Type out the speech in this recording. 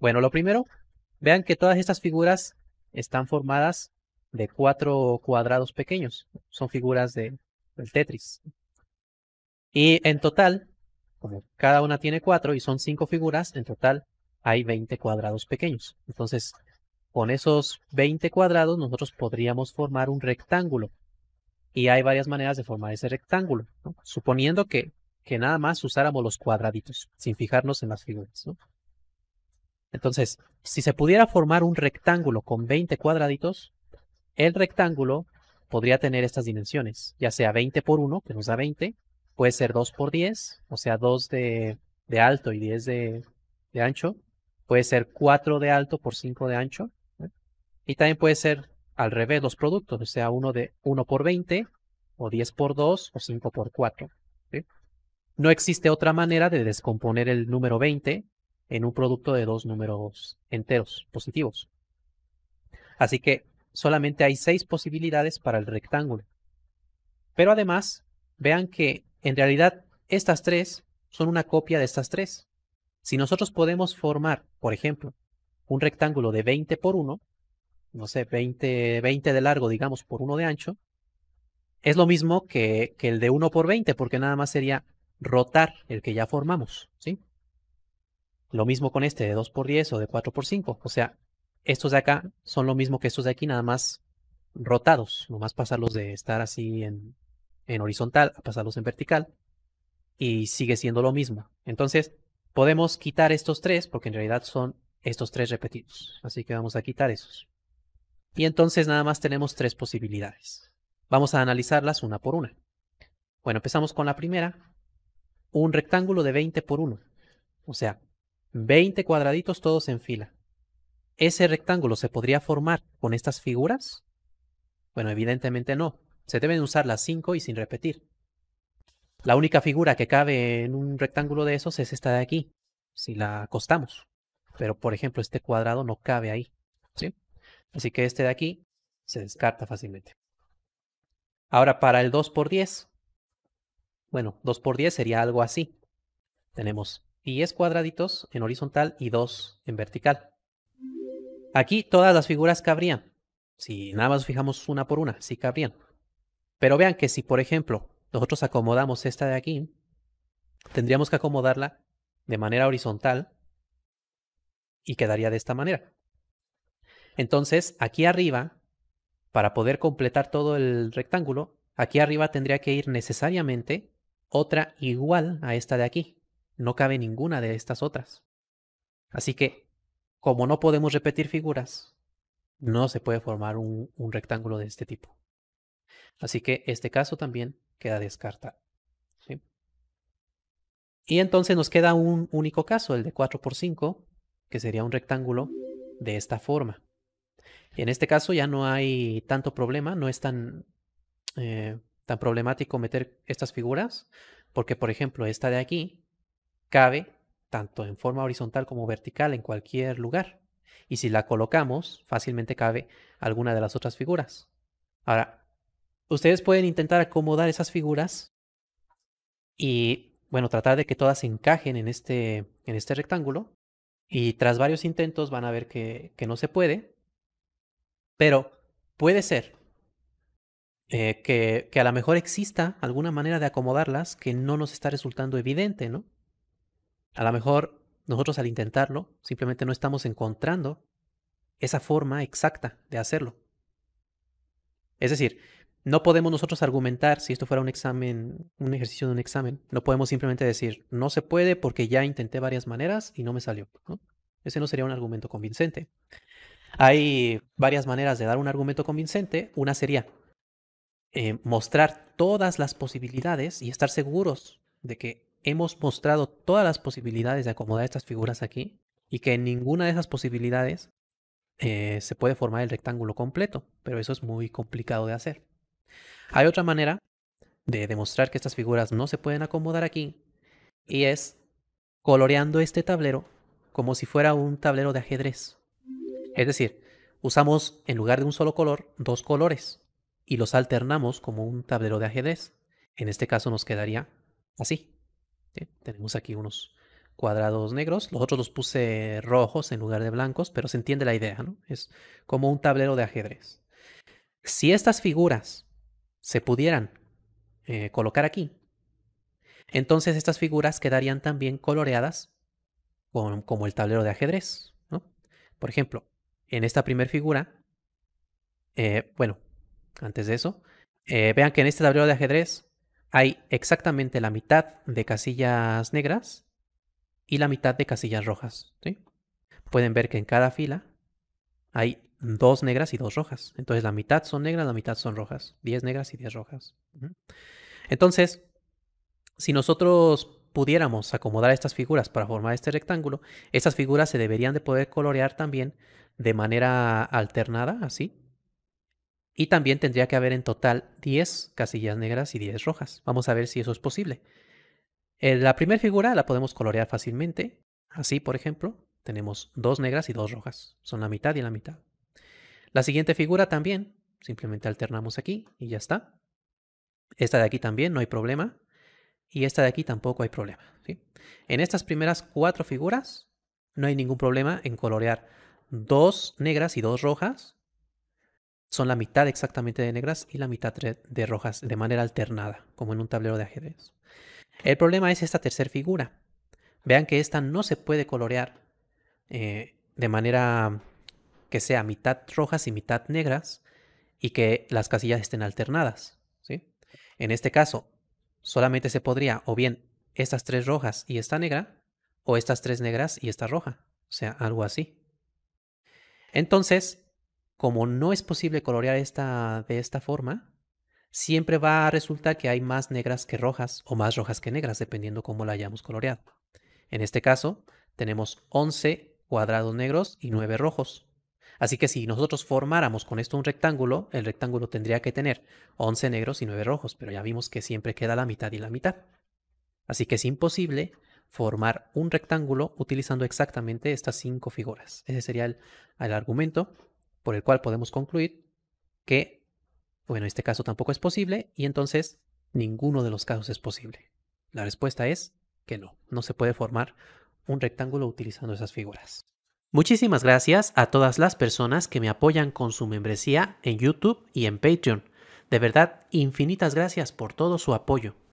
Bueno, lo primero, vean que todas estas figuras están formadas de cuatro cuadrados pequeños. Son figuras de, del Tetris. Y en total, como cada una tiene cuatro y son cinco figuras, en total hay 20 cuadrados pequeños. Entonces, con esos 20 cuadrados nosotros podríamos formar un rectángulo. Y hay varias maneras de formar ese rectángulo, suponiendo que, que nada más usáramos los cuadraditos, sin fijarnos en las figuras. ¿no? Entonces, si se pudiera formar un rectángulo con 20 cuadraditos, el rectángulo podría tener estas dimensiones, ya sea 20 por 1, que nos da 20, puede ser 2 por 10, o sea, 2 de, alto y 10 de, ancho, puede ser 4 de alto por 5 de ancho, y también puede ser al revés los productos, o sea, de 1 por 20, o 10 por 2, o 5 por 4. No existe otra manera de descomponer el número 20 en un producto de dos números enteros positivos. Así que solamente hay seis posibilidades para el rectángulo. Pero además, vean que en realidad estas tres son una copia de estas tres. Si nosotros podemos formar, por ejemplo, un rectángulo de 20 por 1, no sé, 20, 20 de largo, digamos, por 1 de ancho, es lo mismo que, que el de 1 por 20, porque nada más sería rotar el que ya formamos, ¿sí? Lo mismo con este de 2x10 o de 4x5. O sea, estos de acá son lo mismo que estos de aquí, nada más rotados. Nomás pasarlos de estar así en, en horizontal a pasarlos en vertical. Y sigue siendo lo mismo. Entonces, podemos quitar estos tres porque en realidad son estos tres repetidos. Así que vamos a quitar esos. Y entonces nada más tenemos tres posibilidades. Vamos a analizarlas una por una. Bueno, empezamos con la primera. Un rectángulo de 20 por 1. O sea, 20 cuadraditos todos en fila. ¿Ese rectángulo se podría formar con estas figuras? Bueno, evidentemente no. Se deben usar las 5 y sin repetir. La única figura que cabe en un rectángulo de esos es esta de aquí, si la acostamos. Pero, por ejemplo, este cuadrado no cabe ahí. ¿sí? Así que este de aquí se descarta fácilmente. Ahora, para el 2 por 10. Bueno, 2 por 10 sería algo así. Tenemos 10 cuadraditos en horizontal y 2 en vertical. Aquí todas las figuras cabrían. Si nada más fijamos una por una, sí cabrían. Pero vean que si, por ejemplo, nosotros acomodamos esta de aquí, tendríamos que acomodarla de manera horizontal y quedaría de esta manera. Entonces, aquí arriba, para poder completar todo el rectángulo, aquí arriba tendría que ir necesariamente otra igual a esta de aquí, no cabe ninguna de estas otras. Así que, como no podemos repetir figuras, no se puede formar un, rectángulo de este tipo. Así que este caso también queda descartado. Y entonces nos queda un único caso, el de 4 por 5, que sería un rectángulo de esta forma. En este caso ya no hay tanto problema, no es tan, eh, tan problemático meter estas figuras, porque por ejemplo esta de aquí cabe tanto en forma horizontal como vertical en cualquier lugar. Y si la colocamos, fácilmente cabe alguna de las otras figuras. Ahora, ustedes pueden intentar acomodar esas figuras y, bueno, tratar de que todas encajen en este, en este rectángulo. Y tras varios intentos van a ver que, no se puede. Pero puede ser eh, que, que a lo mejor exista alguna manera de acomodarlas que no nos está resultando evidente, ¿no? A lo mejor nosotros al intentarlo simplemente no estamos encontrando esa forma exacta de hacerlo. Es decir, no podemos nosotros argumentar si esto fuera un examen, un ejercicio de un examen. No podemos simplemente decir, no se puede porque ya intenté varias maneras y no me salió. Ese no sería un argumento convincente. Hay varias maneras de dar un argumento convincente. Una sería eh, mostrar todas las posibilidades y estar seguros de que hemos mostrado todas las posibilidades de acomodar estas figuras aquí y que en ninguna de esas posibilidades eh, se puede formar el rectángulo completo, pero eso es muy complicado de hacer. Hay otra manera de demostrar que estas figuras no se pueden acomodar aquí y es coloreando este tablero como si fuera un tablero de ajedrez. Es decir, usamos en lugar de un solo color dos colores y los alternamos como un tablero de ajedrez. En este caso nos quedaría así. Tenemos aquí unos cuadrados negros, los otros los puse rojos en lugar de blancos, pero se entiende la idea, ¿no? Es como un tablero de ajedrez. Si estas figuras se pudieran eh, colocar aquí, entonces estas figuras quedarían también coloreadas como el tablero de ajedrez, ¿no? Por ejemplo, en esta primera figura, eh, bueno, antes de eso, eh, vean que en este tablero de ajedrez hay exactamente la mitad de casillas negras y la mitad de casillas rojas. Pueden ver que en cada fila hay dos negras y dos rojas. Entonces la mitad son negras, la mitad son rojas. Diez negras y diez rojas. Entonces, si nosotros pudiéramos acomodar estas figuras para formar este rectángulo, estas figuras se deberían de poder colorear también de manera alternada, así, y también tendría que haber en total 10 casillas negras y 10 rojas. Vamos a ver si eso es posible. Eh, la primera figura la podemos colorear fácilmente. Así, por ejemplo, tenemos dos negras y dos rojas. Son la mitad y la mitad. La siguiente figura también. Simplemente alternamos aquí y ya está. Esta de aquí también no hay problema. Y esta de aquí tampoco hay problema. En estas primeras cuatro figuras no hay ningún problema en colorear dos negras y dos rojas son la mitad exactamente de negras y la mitad de rojas de manera alternada, como en un tablero de ajedrez. El problema es esta tercera figura. Vean que esta no se puede colorear eh, de manera que sea mitad rojas y mitad negras y que las casillas estén alternadas. ¿sí? En este caso, solamente se podría o bien estas tres rojas y esta negra, o estas tres negras y esta roja. O sea, algo así. Entonces, como no es posible colorear esta, de esta forma, siempre va a resultar que hay más negras que rojas o más rojas que negras, dependiendo cómo la hayamos coloreado. En este caso, tenemos 11 cuadrados negros y 9 rojos. Así que si nosotros formáramos con esto un rectángulo, el rectángulo tendría que tener 11 negros y 9 rojos, pero ya vimos que siempre queda la mitad y la mitad. Así que es imposible formar un rectángulo utilizando exactamente estas cinco figuras. Ese sería el argumento por el cual podemos concluir que, bueno, este caso tampoco es posible y entonces ninguno de los casos es posible. La respuesta es que no, no se puede formar un rectángulo utilizando esas figuras. Muchísimas gracias a todas las personas que me apoyan con su membresía en YouTube y en Patreon. De verdad, infinitas gracias por todo su apoyo.